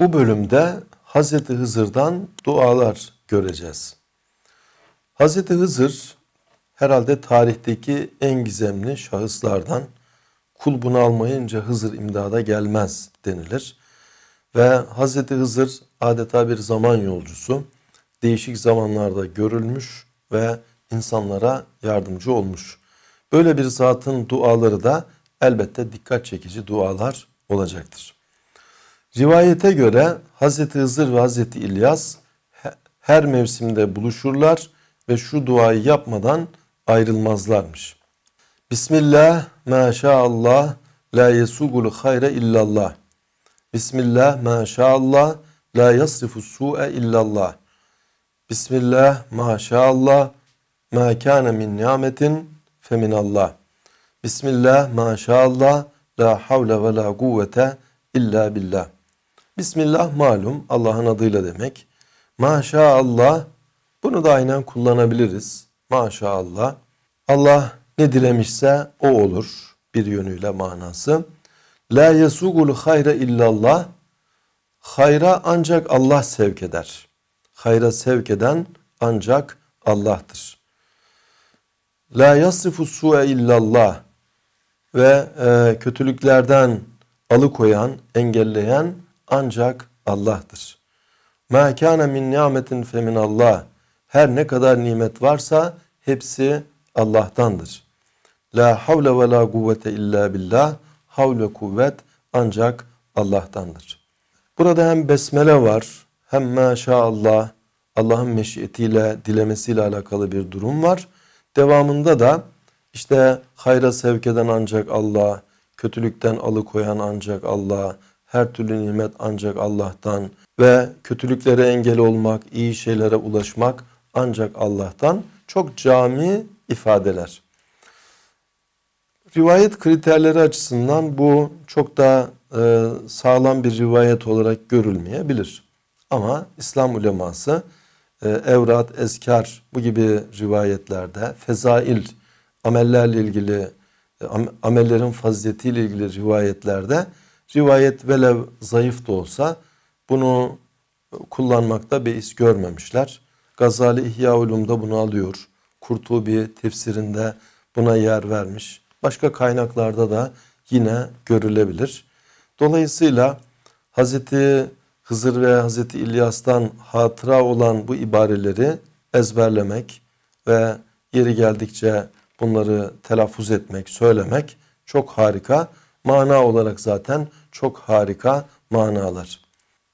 Bu bölümde Hazreti Hızır'dan dualar göreceğiz. Hz. Hızır herhalde tarihteki en gizemli şahıslardan kul bunu almayınca Hızır imdada gelmez denilir. Ve Hz. Hızır adeta bir zaman yolcusu değişik zamanlarda görülmüş ve insanlara yardımcı olmuş. Böyle bir zatın duaları da elbette dikkat çekici dualar olacaktır. Rivayete göre Hazreti Hızır ve Hazreti İlyas her mevsimde buluşurlar ve şu duayı yapmadan ayrılmazlarmış. Bismillah maşallah la yesugul hayre illallah. Bismillah maşallah la yasrifu su'e illallah. Bismillah maşallah ma kana min nimetin fe minallah. Bismillah maşallah la havle ve la kuvvete illa billah. Bismillah malum Allah'ın adıyla demek. Maşallah bunu da aynen kullanabiliriz. Maşallah. Allah ne dilemişse o olur bir yönüyle manası. La yesugul hayra illallah. Hayra ancak Allah sevk eder. Hayra sevk eden ancak Allah'tır. La yasrifu su'e illallah ve e, kötülüklerden alıkoyan, engelleyen ancak Allah'tır. مَا كَانَ مِنْ نِعْمَةٍ فَمِنَ اللّٰهِ Her ne kadar nimet varsa hepsi Allah'tandır. La havle ve la kuvvete illa billah. Havl ve kuvvet ancak Allah'tandır. Burada hem besmele var hem maşallah Allah'ın meşiyetiyle dilemesiyle alakalı bir durum var. Devamında da işte hayra sevk eden ancak Allah, kötülükten alıkoyan ancak Allah, her türlü nimet ancak Allah'tan ve kötülüklere engel olmak, iyi şeylere ulaşmak ancak Allah'tan. Çok cami ifadeler. Rivayet kriterleri açısından bu çok daha e, sağlam bir rivayet olarak görülmeyebilir. Ama İslam uleması e, evrat, eskar bu gibi rivayetlerde fezail, amellerle ilgili, e, amellerin faziletiyle ilgili rivayetlerde Rivayet velev zayıf da olsa bunu kullanmakta beis görmemişler. Gazali İhya Ulum'da bunu alıyor. Kurtubi tefsirinde buna yer vermiş. Başka kaynaklarda da yine görülebilir. Dolayısıyla Hazreti Hızır ve Hazreti İlyas'tan hatıra olan bu ibareleri ezberlemek ve yeri geldikçe bunları telaffuz etmek, söylemek çok harika. Mana olarak zaten çok harika manalar.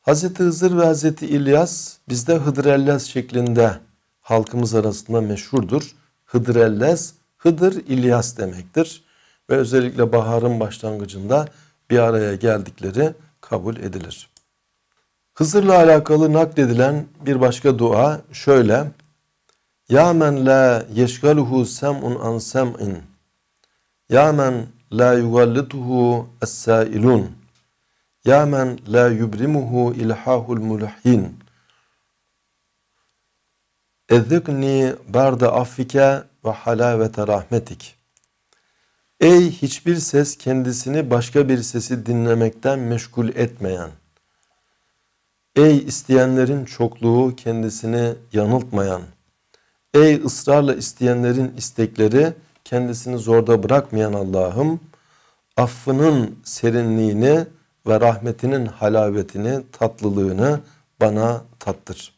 Hazreti Hızır ve Hz. İlyas bizde Hıdır Hıdrellez şeklinde halkımız arasında meşhurdur. Hıdrellez, Hıdır İlyas demektir. Ve özellikle baharın başlangıcında bir araya geldikleri kabul edilir. Hızır'la alakalı nakledilen bir başka dua şöyle. Ya men la yeşgaluhu sem'un an sem'in. Ya men la yugallituhu es-sailun. Ya men la yubrimuhu ilhahul mulhin. Ezzikni barda affike ve halavete rahmetik. Ey hiçbir ses kendisini başka bir sesi dinlemekten meşgul etmeyen. Ey isteyenlerin çokluğu kendisini yanıltmayan. Ey ısrarla isteyenlerin istekleri kendisini zorda bırakmayan Allah'ım affının serinliğini ve rahmetinin halavetini, tatlılığını bana tattır.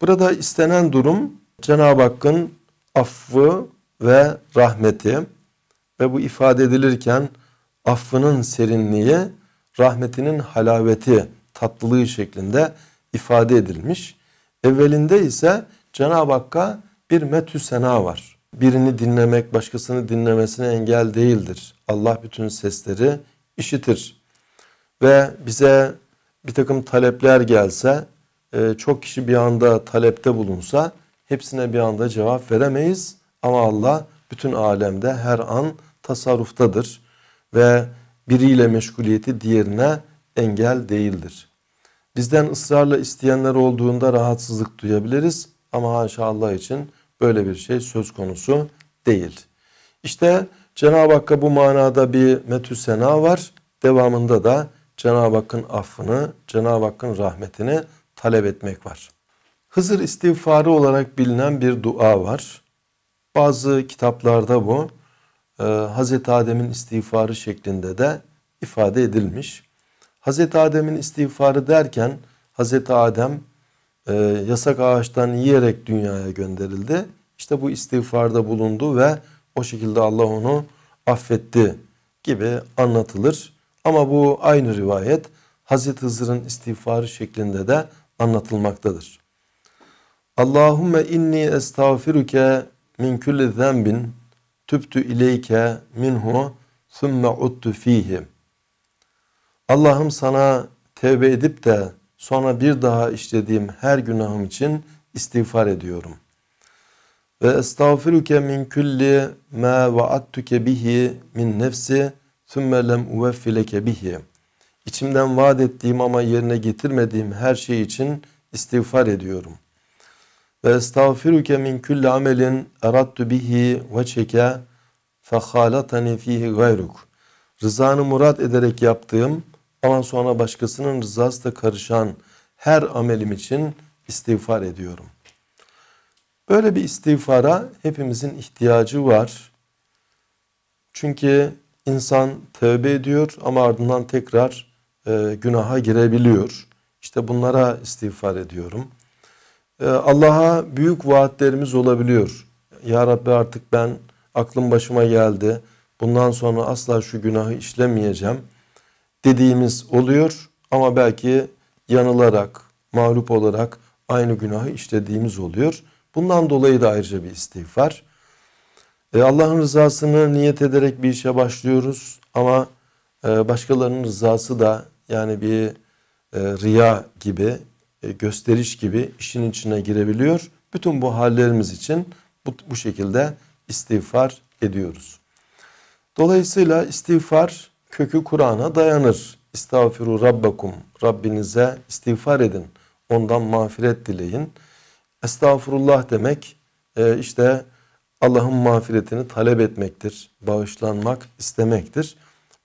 Burada istenen durum Cenab-ı Hakk'ın affı ve rahmeti ve bu ifade edilirken affının serinliği, rahmetinin halaveti, tatlılığı şeklinde ifade edilmiş. Evvelinde ise Cenab-ı Hakk'a bir metü sena var birini dinlemek başkasını dinlemesine engel değildir. Allah bütün sesleri işitir. Ve bize bir takım talepler gelse, e, çok kişi bir anda talepte bulunsa hepsine bir anda cevap veremeyiz. Ama Allah bütün alemde her an tasarruftadır ve biriyle meşguliyeti diğerine engel değildir. Bizden ısrarla isteyenler olduğunda rahatsızlık duyabiliriz ama haşa Allah için böyle bir şey söz konusu değil. İşte Cenab-ı Hakk'a bu manada bir metü sena var. Devamında da Cenab-ı Hakk'ın affını, Cenab-ı Hakk'ın rahmetini talep etmek var. Hızır istiğfarı olarak bilinen bir dua var. Bazı kitaplarda bu e, Hazreti Adem'in istiğfarı şeklinde de ifade edilmiş. Hazreti Adem'in istiğfarı derken Hazreti Adem e, yasak ağaçtan yiyerek dünyaya gönderildi. İşte bu istiğfarda bulundu ve o şekilde Allah onu affetti gibi anlatılır. Ama bu aynı rivayet Hazreti Hızır'ın istiğfarı şeklinde de anlatılmaktadır. Allahümme inni estağfiruke min kulli zenbin tübtü ileyke minhu sümme uttu fihi. Allah'ım sana tevbe edip de Sonra bir daha işlediğim her günahım için istiğfar ediyorum. Ve estağfiruke min külli ma vaattuke bihi min nefsi sümme lem uveffileke bihi. İçimden vaat ettiğim ama yerine getirmediğim her şey için istiğfar ediyorum. Ve estağfiruke min külli amelin erattu bihi ve çeke fehalatani fihi gayruk. Rızanı murat ederek yaptığım Ondan sonra başkasının rızası da karışan her amelim için istiğfar ediyorum. Böyle bir istiğfara hepimizin ihtiyacı var. Çünkü insan tövbe ediyor ama ardından tekrar e, günaha girebiliyor. İşte bunlara istiğfar ediyorum. E, Allah'a büyük vaatlerimiz olabiliyor. Ya Rabbi artık ben aklım başıma geldi. Bundan sonra asla şu günahı işlemeyeceğim dediğimiz oluyor ama belki yanılarak, mağlup olarak aynı günahı işlediğimiz oluyor. Bundan dolayı da ayrıca bir istiğfar. E, Allah'ın rızasını niyet ederek bir işe başlıyoruz ama e, başkalarının rızası da yani bir e, riya gibi, e, gösteriş gibi işin içine girebiliyor. Bütün bu hallerimiz için bu, bu şekilde istiğfar ediyoruz. Dolayısıyla istiğfar kökü Kur'an'a dayanır. İstağfiru rabbakum. Rabbinize istiğfar edin. Ondan mağfiret dileyin. Estağfurullah demek e, işte Allah'ın mağfiretini talep etmektir. Bağışlanmak istemektir.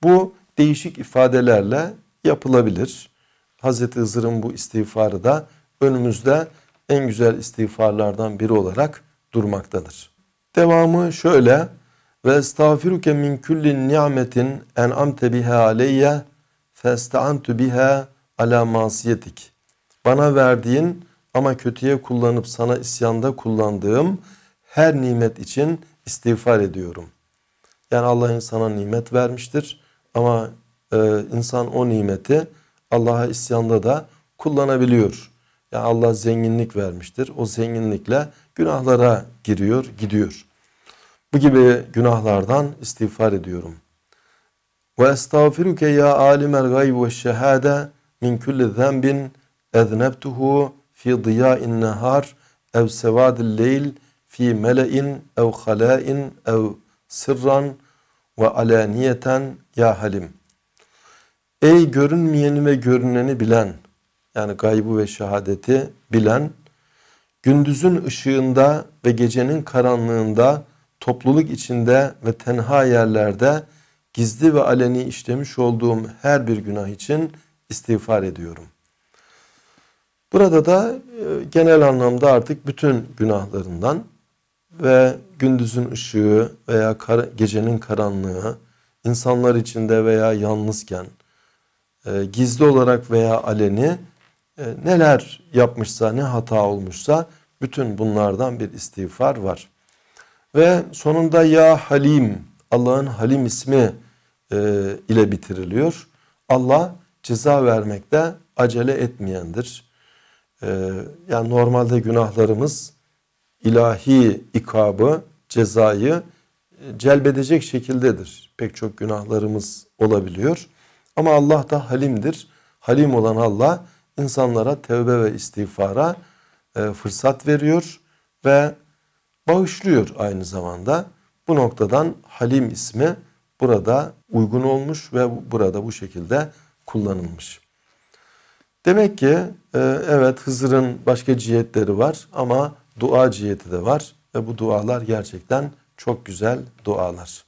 Bu değişik ifadelerle yapılabilir. Hz. Hızır'ın bu istiğfarı da önümüzde en güzel istiğfarlardan biri olarak durmaktadır. Devamı şöyle ve estağfiruke min kulli ni'metin en'amte biha aleyye festa'antu biha ala masiyetik. Bana verdiğin ama kötüye kullanıp sana isyanda kullandığım her nimet için istiğfar ediyorum. Yani Allah insana nimet vermiştir ama e, insan o nimeti Allah'a isyanda da kullanabiliyor. Yani Allah zenginlik vermiştir. O zenginlikle günahlara giriyor, gidiyor. Bu gibi günahlardan istiğfar ediyorum. Ve estağfiruke ya alimel gayb ve şehade min kulli zenbin eznebtuhu fi diya'in nehar ev sevadil leyl fi mele'in ev hala'in ev sırran ve alaniyeten ya halim. Ey görünmeyeni ve görüneni bilen, yani gaybı ve şehadeti bilen, gündüzün ışığında ve gecenin karanlığında topluluk içinde ve tenha yerlerde gizli ve aleni işlemiş olduğum her bir günah için istiğfar ediyorum. Burada da e, genel anlamda artık bütün günahlarından ve gündüzün ışığı veya kar gecenin karanlığı, insanlar içinde veya yalnızken, e, gizli olarak veya aleni e, neler yapmışsa, ne hata olmuşsa bütün bunlardan bir istiğfar var ve sonunda ya Halim Allah'ın Halim ismi e, ile bitiriliyor. Allah ceza vermekte acele etmeyendir. E, yani normalde günahlarımız ilahi ikabı, cezayı e, celbedecek şekildedir. Pek çok günahlarımız olabiliyor. Ama Allah da halimdir. Halim olan Allah insanlara tevbe ve istiğfara e, fırsat veriyor ve bağışlıyor aynı zamanda. Bu noktadan Halim ismi burada uygun olmuş ve burada bu şekilde kullanılmış. Demek ki e, evet Hızır'ın başka cihetleri var ama dua ciheti de var ve bu dualar gerçekten çok güzel dualar.